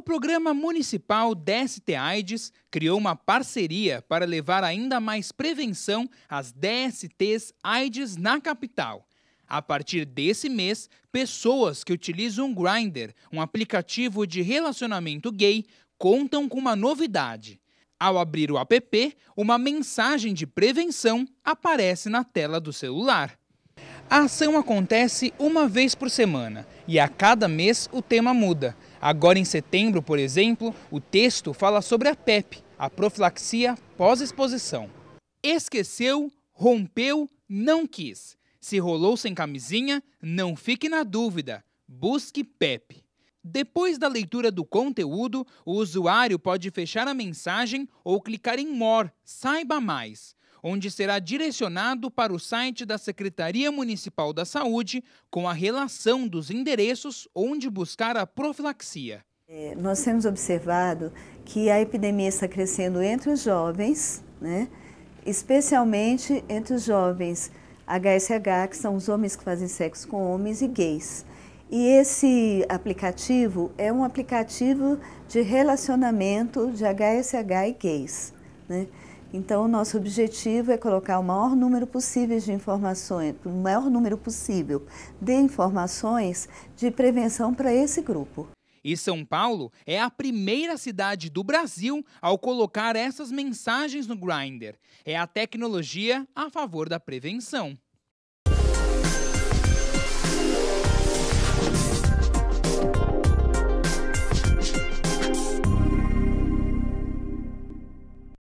O Programa Municipal DST AIDS criou uma parceria para levar ainda mais prevenção às DSTs AIDS na capital. A partir desse mês, pessoas que utilizam Grindr, um aplicativo de relacionamento gay, contam com uma novidade. Ao abrir o app, uma mensagem de prevenção aparece na tela do celular. A ação acontece uma vez por semana e a cada mês o tema muda. Agora em setembro, por exemplo, o texto fala sobre a PEP, a profilaxia pós-exposição. Esqueceu, rompeu, não quis. Se rolou sem camisinha, não fique na dúvida. Busque PEP. Depois da leitura do conteúdo, o usuário pode fechar a mensagem ou clicar em More, saiba mais onde será direcionado para o site da Secretaria Municipal da Saúde com a relação dos endereços onde buscar a profilaxia. É, nós temos observado que a epidemia está crescendo entre os jovens, né? especialmente entre os jovens HSH, que são os homens que fazem sexo com homens, e gays. E esse aplicativo é um aplicativo de relacionamento de HSH e gays. Né? Então, o nosso objetivo é colocar o maior número possível de informações, o maior número possível de informações de prevenção para esse grupo. E São Paulo é a primeira cidade do Brasil ao colocar essas mensagens no Grindr. É a tecnologia a favor da prevenção.